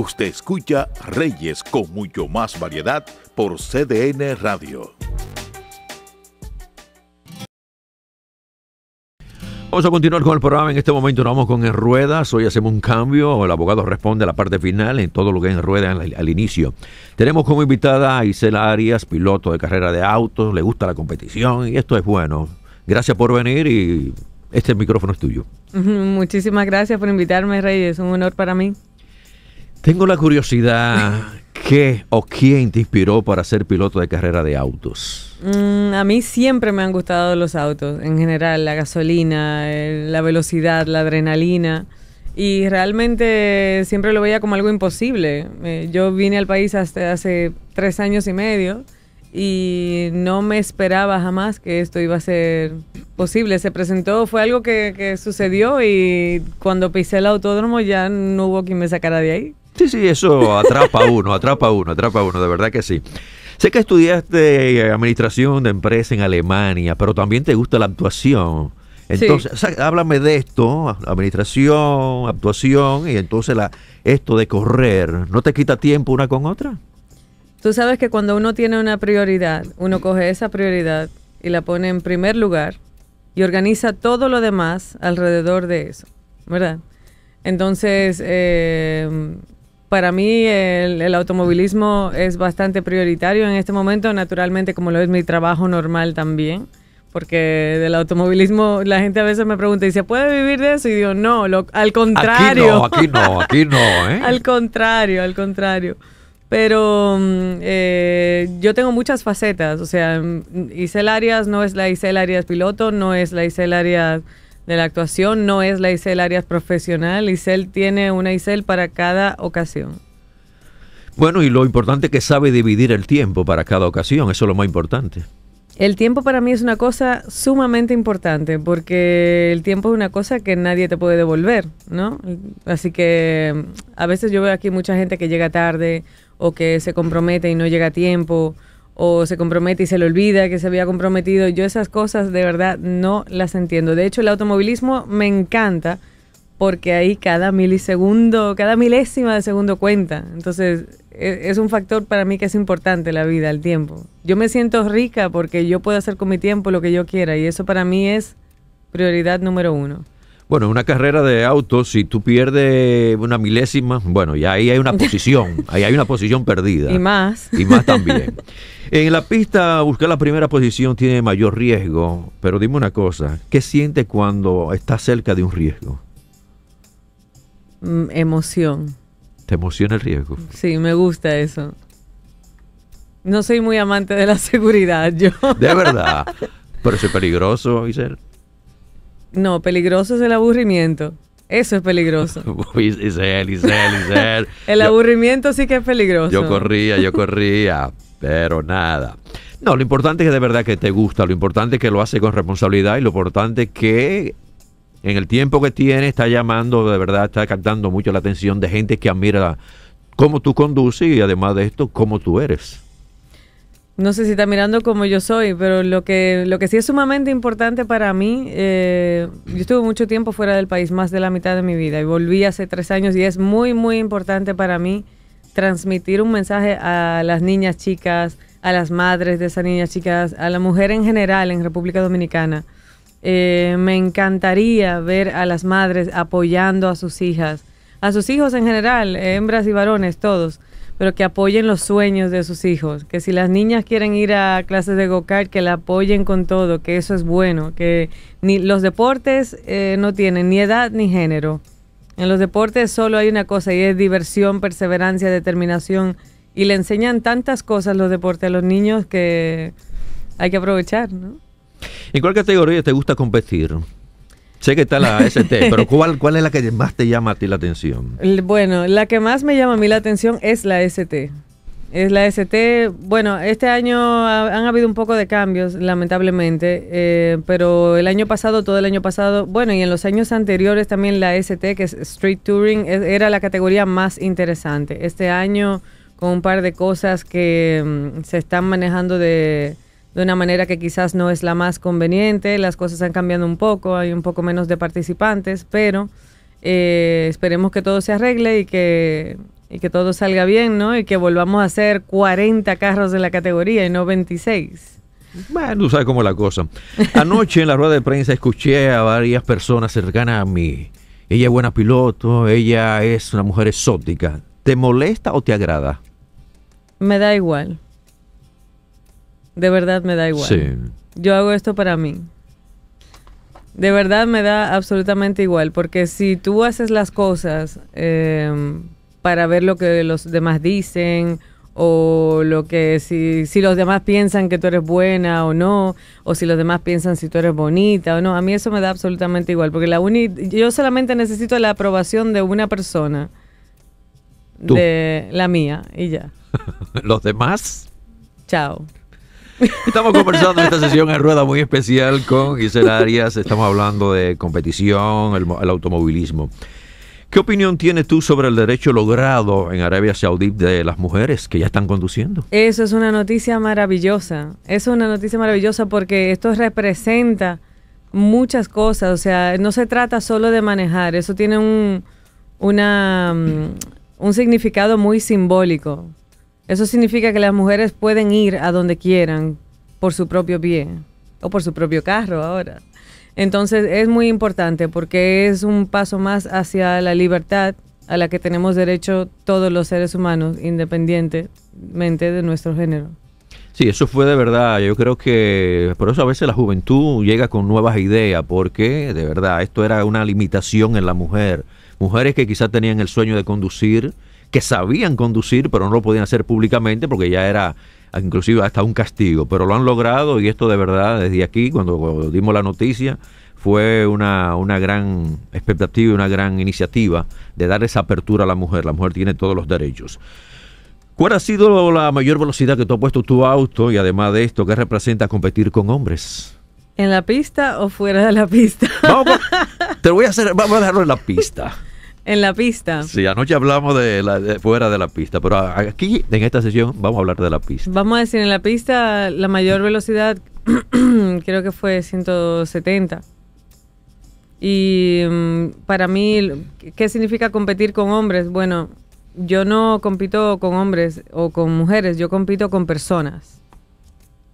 Usted escucha Reyes con mucho más variedad por CDN Radio. Vamos a continuar con el programa. En este momento nos vamos con En Ruedas. Hoy hacemos un cambio. El abogado responde a la parte final en todo lo que es En Ruedas al, inicio. Tenemos como invitada a Isela Arias, piloto de carrera de autos. Le gusta la competición y esto es bueno. Gracias por venir y este micrófono es tuyo. Muchísimas gracias por invitarme, Reyes. Es un honor para mí. Tengo la curiosidad, ¿qué o quién te inspiró para ser piloto de carrera de autos? Mm, a mí siempre me han gustado los autos, en general, la gasolina, la velocidad, la adrenalina. Y realmente siempre lo veía como algo imposible. Eh, yo vine al país hasta hace tres años y medio y no me esperaba jamás que esto iba a ser posible. Se presentó, fue algo que, que, sucedió y cuando pisé el autódromo ya no hubo quien me sacara de ahí. Sí, sí, eso atrapa a uno, atrapa a uno, atrapa a uno, de verdad que sí. Sé que estudiaste eh, administración de empresa en Alemania, pero también te gusta la actuación. Entonces, háblame de esto, administración, actuación, y entonces la, esto de correr, ¿no te quita tiempo una con otra? Tú sabes que cuando uno tiene una prioridad, uno coge esa prioridad y la pone en primer lugar y organiza todo lo demás alrededor de eso, ¿verdad? Entonces, eh, para mí el, automovilismo es bastante prioritario en este momento, naturalmente como lo es mi trabajo normal también, porque del automovilismo la gente a veces me pregunta, ¿y se puede vivir de eso? Y digo, no, al contrario. Aquí no, aquí no, aquí no. ¿eh? al contrario, al contrario. Pero mm, eh, yo tengo muchas facetas, o sea, mm, Icelarias no es la el piloto, no es la Icelarias... Arias de la actuación no es la ICEL Arias profesional. ICEL tiene una Isel para cada ocasión. Bueno, y lo importante es que sabe dividir el tiempo para cada ocasión, eso es lo más importante. El tiempo para mí es una cosa sumamente importante porque el tiempo es una cosa que nadie te puede devolver, ¿no? Así que mm, a veces yo veo aquí mucha gente que llega tarde o que se compromete y no llega a tiempo o se compromete y se le olvida que se había comprometido. Yo esas cosas de verdad no las entiendo. De hecho, el automovilismo me encanta porque ahí cada milisegundo, cada milésima de segundo cuenta. Entonces, e-, es un factor para mí que es importante la vida, el tiempo. Yo me siento rica porque yo puedo hacer con mi tiempo lo que yo quiera y eso para mí es prioridad número uno. Bueno, una carrera de autos, si tú pierdes una milésima, bueno, y ahí hay una posición, ahí hay una posición perdida. Y más. Y más también. En la pista, buscar la primera posición tiene mayor riesgo, pero dime una cosa, ¿qué sientes cuando estás cerca de un riesgo? Mm, emoción. ¿Te emociona el riesgo? Sí, me gusta eso. No soy muy amante de la seguridad, yo. De verdad. Pero es peligroso, Isel. No, peligroso es el aburrimiento. Eso es peligroso. el aburrimiento sí que es peligroso. Yo corría, yo corría, pero nada. No, lo importante es que de verdad que te gusta, lo importante es que lo hace con responsabilidad y lo importante es que en el tiempo que tiene está llamando, de verdad está captando mucho la atención de gente que admira cómo tú conduces y además de esto, cómo tú eres no sé si está mirando como yo soy, pero lo que, lo que sí es sumamente importante para mí, eh, yo estuve mucho tiempo fuera del país, más de la mitad de mi vida, y volví hace tres años y es muy, muy importante para mí transmitir un mensaje a las niñas chicas, a las madres de esas niñas chicas, a la mujer en general en República Dominicana. Eh, me encantaría ver a las madres apoyando a sus hijas, a sus hijos en general, hembras y varones, todos pero que apoyen los sueños de sus hijos, que si las niñas quieren ir a clases de go-kart, que la apoyen con todo, que eso es bueno, que ni los deportes eh, no tienen ni edad ni género. En los deportes solo hay una cosa y es diversión, perseverancia, determinación. Y le enseñan tantas cosas los deportes a los niños que hay que aprovechar, ¿no? ¿En cuál categoría te gusta competir? Sé que está la ST, pero ¿cuál, ¿cuál es la que más te llama a ti la atención? Bueno, la que más me llama a mí la atención es la ST. Es la ST, bueno, este año han habido un poco de cambios, lamentablemente, eh, pero el año pasado, todo el año pasado, bueno, y en los años anteriores también la ST, que es Street Touring, e, era la categoría más interesante. Este año, con un par de cosas que mm, se están manejando de, de una manera que quizás no es la más conveniente, las cosas han cambiado un poco, hay un poco menos de participantes, pero eh, esperemos que todo se arregle y que, y que todo salga bien, ¿no? Y que volvamos a hacer 40 carros de la categoría y no 26. Bueno, tú sabes cómo es la cosa. Anoche en la rueda de prensa escuché a varias personas cercanas a mí. Ella es buena piloto, ella es una mujer exótica. ¿Te molesta o te agrada? Me da igual. De verdad me da igual. Yo hago esto para mí. De verdad me da absolutamente igual, porque si tú haces las cosas eh, para ver lo que los demás dicen o lo que si, si los demás piensan que tú eres buena o no, o si los demás piensan si tú eres bonita o no, a mí eso me da absolutamente igual, porque la uni, yo solamente necesito la aprobación de una persona, de la mía, y ya. ¿Los demás? Chao. Estamos conversando en esta sesión en rueda muy especial con Gisela Arias. Estamos hablando de competición, el, automovilismo. ¿Qué opinión tienes tú sobre el derecho logrado en Arabia Saudí de las mujeres que ya están conduciendo? Eso es una noticia maravillosa. Eso es una noticia maravillosa porque esto representa muchas cosas. O sea, no se trata solo de manejar. Eso tiene un, una, mm, un significado muy simbólico. Eso significa que las mujeres pueden ir a donde quieran por su propio pie o por su propio carro ahora. Entonces es muy importante porque es un paso más hacia la libertad a la que tenemos derecho todos los seres humanos, independientemente de nuestro género. Sí, eso fue de verdad. Yo creo que por eso a veces la juventud llega con nuevas ideas, porque de verdad esto era una limitación en la mujer. Mujeres que quizás tenían el sueño de conducir, que sabían conducir, pero no lo podían hacer públicamente porque ya era inclusive hasta un castigo. Pero lo han logrado y esto de verdad, desde aquí, cuando, dimos la noticia, fue una, gran expectativa y una gran iniciativa de dar esa apertura a la mujer. La mujer tiene todos los derechos. ¿Cuál ha sido la mayor velocidad que tú has puesto tu auto y además de esto, qué representa competir con hombres? ¿En la pista o fuera de la pista? te voy a hacer, vamos a dejarlo en la pista. En la pista. Sí, anoche hablamos de, fuera de la pista, pero aquí en esta sesión vamos a hablar de la pista. Vamos a decir, en la pista la mayor velocidad creo que fue 170. Y mm, para mí, ¿qué significa competir con hombres? Bueno, yo no compito con hombres o con mujeres, yo compito con personas.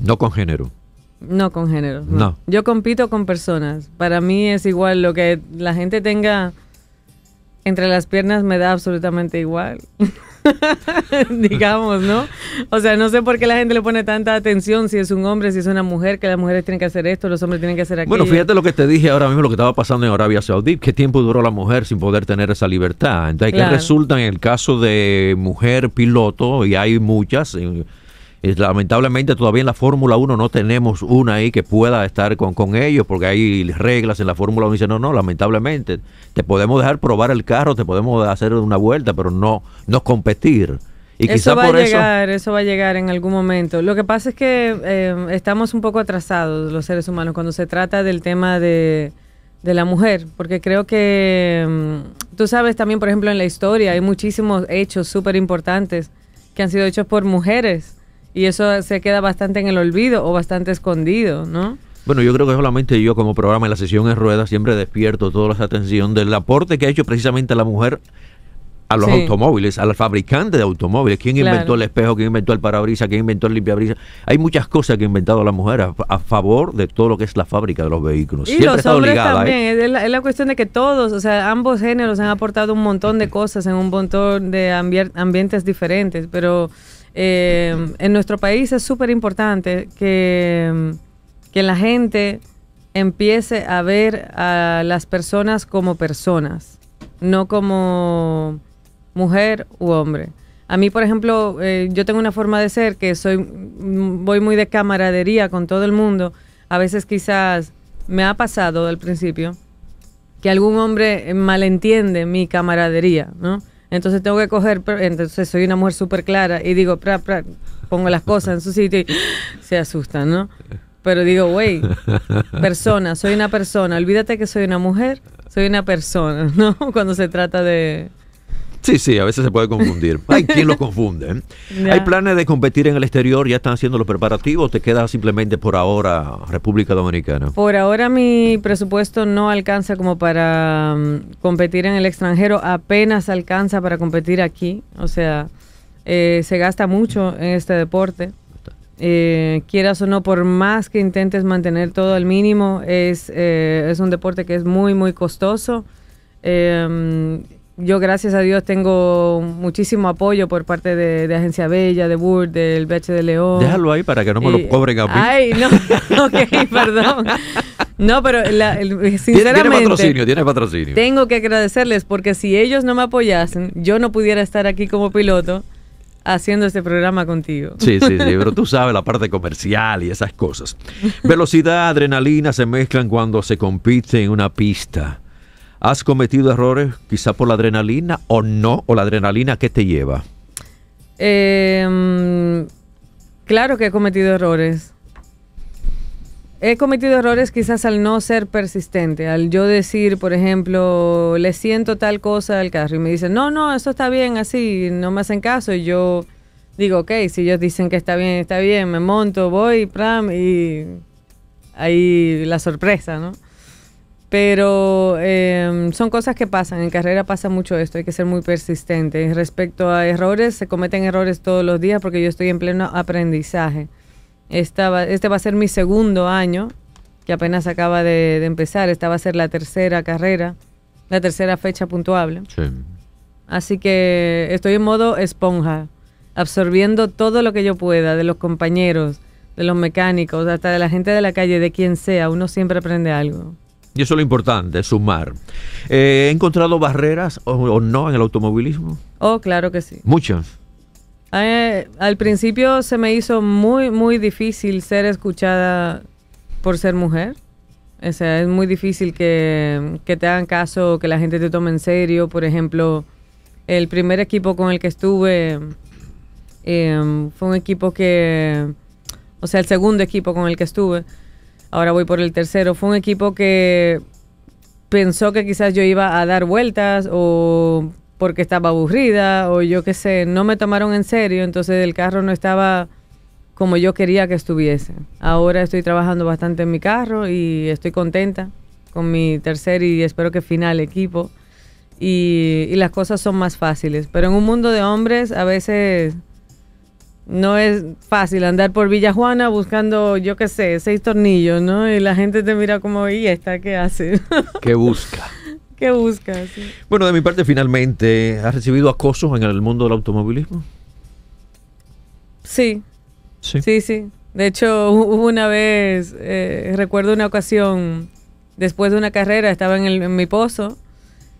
No con género. No con género. no. Yo compito con personas. Para mí es igual lo que la gente tenga entre las piernas me da absolutamente igual. Digamos, ¿no? O sea, no sé por qué la gente le pone tanta atención si es un hombre, si es una mujer, que las mujeres tienen que hacer esto, los hombres tienen que hacer aquello. Bueno, fíjate lo que te dije ahora mismo, lo que estaba pasando en Arabia Saudí, qué tiempo duró la mujer sin poder tener esa libertad. Entonces, que resulta en el caso de mujer piloto? Y hay muchas lamentablemente todavía en la Fórmula 1 no tenemos una ahí que pueda estar con, con ellos, porque hay reglas en la Fórmula 1 dicen, no, no, lamentablemente, te podemos dejar probar el carro, te podemos hacer una vuelta, pero no, no competir. Y eso va a llegar, eso... va a llegar en algún momento. Lo que pasa es que eh, estamos un poco atrasados los seres humanos cuando se trata del tema de, de la mujer, porque creo que mm, tú sabes también, por ejemplo, en la historia hay muchísimos hechos súper importantes que han sido hechos por mujeres y eso se queda bastante en el olvido o bastante escondido, ¿no? Bueno, yo creo que solamente yo como programa en la sesión en ruedas siempre despierto toda la atención del aporte que ha hecho precisamente la mujer a los automóviles, a los fabricantes de automóviles, quién inventó el espejo, quién inventó el parabrisas, quién inventó el limpiabrisas? Hay muchas cosas que ha inventado la mujer a, favor de todo lo que es la fábrica de los vehículos. Y los hombres ¿eh? también, es, la, es, la, cuestión de que todos, o sea, ambos géneros han aportado un montón de cosas en un montón de ambientes diferentes, pero eh, en nuestro país es súper importante que, que, la gente empiece a ver a las personas como personas, no como mujer u hombre. A mí, por ejemplo, eh, yo tengo una forma de ser que soy, voy muy de camaradería con todo el mundo. A veces quizás me ha pasado al principio que algún hombre malentiende mi camaradería, ¿no? Entonces tengo que coger, entonces soy una mujer súper clara y digo, pra, pongo las cosas en su sitio y se asustan, ¿no? Pero digo, güey, persona, soy una persona, olvídate que soy una mujer, soy una persona, ¿no? Cuando se trata de, Sí, sí, a veces se puede confundir. Hay quien lo confunde. Hay planes de competir en el exterior, ya están haciendo los preparativos, te queda simplemente por ahora República Dominicana. Por ahora mi presupuesto no alcanza como para mm, competir en el extranjero, apenas alcanza para competir aquí, o sea, eh, se gasta mucho en este deporte. Eh, quieras o no, por más que intentes mantener todo al mínimo, es, eh, es un deporte que es muy, muy costoso yo gracias a Dios tengo muchísimo apoyo por parte de, Agencia Bella, de Burt, del BH de León. Déjalo ahí para que no me lo cobren a mí. Ay, no, ok, perdón. No, pero Tiene patrocinio, tiene patrocinio. Tengo que agradecerles porque si ellos no me apoyasen, yo no pudiera estar aquí como piloto haciendo este programa contigo. Sí, sí, sí, pero tú sabes la parte comercial y esas cosas. Velocidad, adrenalina se mezclan cuando se compite en una pista. ¿Has cometido errores quizá por la adrenalina o no? ¿O la adrenalina qué te lleva? Em, claro que he cometido errores. He cometido errores quizás al no ser persistente, al yo decir, por ejemplo, le siento tal cosa al carro y me dicen, no, no, eso está bien así, no me hacen caso y yo digo, ok, si ellos dicen que está bien, está bien, me monto, voy, pram, y ahí la sorpresa, ¿no? Pero em, son cosas que pasan, en carrera pasa mucho esto, hay que ser muy persistente. Respecto a errores, se cometen errores todos los días porque yo estoy en pleno aprendizaje. este va a ser mi segundo año, que apenas acaba de, empezar, esta va a ser la tercera carrera, la tercera fecha puntuable. Así que estoy en modo esponja, absorbiendo todo lo que yo pueda de los compañeros, de los mecánicos, hasta de la gente de la calle, de quien sea, uno siempre aprende algo. Y eso es lo importante, sumar. Eh, ¿He encontrado barreras o, no en el automovilismo? Oh, claro que sí. Muchas. Eh, al principio se me hizo muy, muy difícil ser escuchada por ser mujer. O sea, es muy difícil que, que te hagan caso, que la gente te tome en serio. Por ejemplo, el primer equipo con el que estuve eh, fue un equipo que, o sea, el segundo equipo con el que estuve ahora voy por el tercero. Fue un equipo que pensó que quizás yo iba a dar vueltas o porque estaba aburrida o yo qué sé, no me tomaron en serio, entonces el carro no estaba como yo quería que estuviese. Ahora estoy trabajando bastante en mi carro y estoy contenta con mi tercer y espero que final equipo. Y, y las cosas son más fáciles, pero en un mundo de hombres a veces no es fácil andar por Villa Juana buscando, yo qué sé, seis tornillos, ¿no? Y la gente te mira como, ¿y esta qué hace? ¿Qué busca? ¿Qué busca? Bueno, de mi parte, finalmente, ¿has recibido acoso en el mundo del automovilismo? Sí. Sí, sí. sí. De hecho, una vez, eh, recuerdo una ocasión, después de una carrera, estaba en, en mi pozo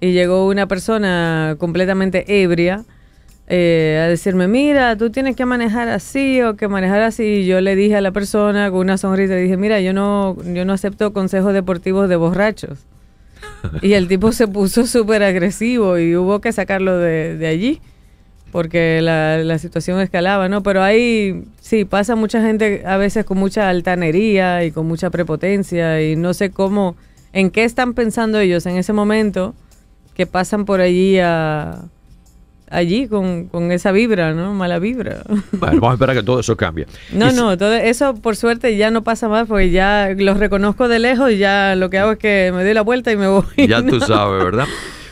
y llegó una persona completamente ebria eh, a decirme, mira, tú tienes que manejar así o que manejar así. Y yo le dije a la persona con una sonrisa, le dije, mira, yo no, yo no acepto consejos deportivos de borrachos. y el tipo se puso súper agresivo y hubo que sacarlo de, allí porque la, la, situación escalaba, ¿no? Pero ahí sí, pasa mucha gente a veces con mucha altanería y con mucha prepotencia y no sé cómo, en qué están pensando ellos en ese momento que pasan por allí a, allí con, esa vibra, ¿no? Mala vibra. Bueno, vamos a esperar que todo eso cambie. No, no, todo eso por suerte ya no pasa más porque ya los reconozco de lejos y ya lo que hago es que me doy la vuelta y me voy. Ya tú sabes, ¿verdad?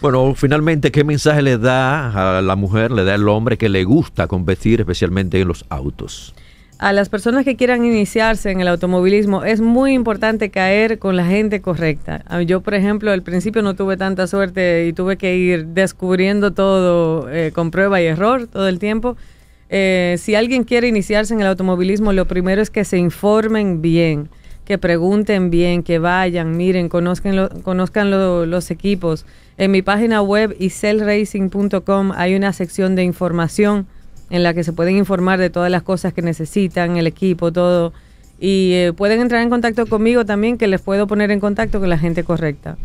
Bueno, finalmente, ¿qué mensaje le da a la mujer, le da al hombre que le gusta competir, especialmente en los autos? a las personas que quieran iniciarse en el automovilismo, es muy importante caer con la gente correcta. Yo, por ejemplo, al principio no tuve tanta suerte y tuve que ir descubriendo todo eh, con prueba y error todo el tiempo. Eh, si alguien quiere iniciarse en el automovilismo, lo primero es que se informen bien, que pregunten bien, que vayan, miren, conozcan, conozcan los equipos. En mi página web, iselracing.com, hay una sección de información en la que se pueden informar de todas las cosas que necesitan, el equipo, todo. Y eh, pueden entrar en contacto conmigo también, que les puedo poner en contacto con la gente correcta.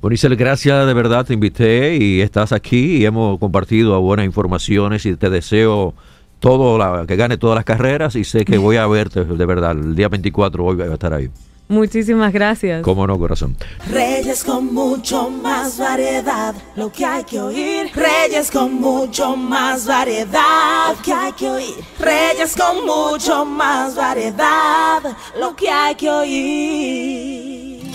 Bonicel, gracias de verdad, te invité y estás aquí y hemos compartido buenas informaciones y te deseo todo la, que gane todas las carreras y sé que voy a verte de verdad. El día 24 voy a estar ahí. Muchísimas gracias. Como no, corazón. Reyes con mucho más variedad, lo que hay que oír. Reyes con mucho más variedad, lo que hay que oír. Reyes con mucho más variedad, lo que hay que oír.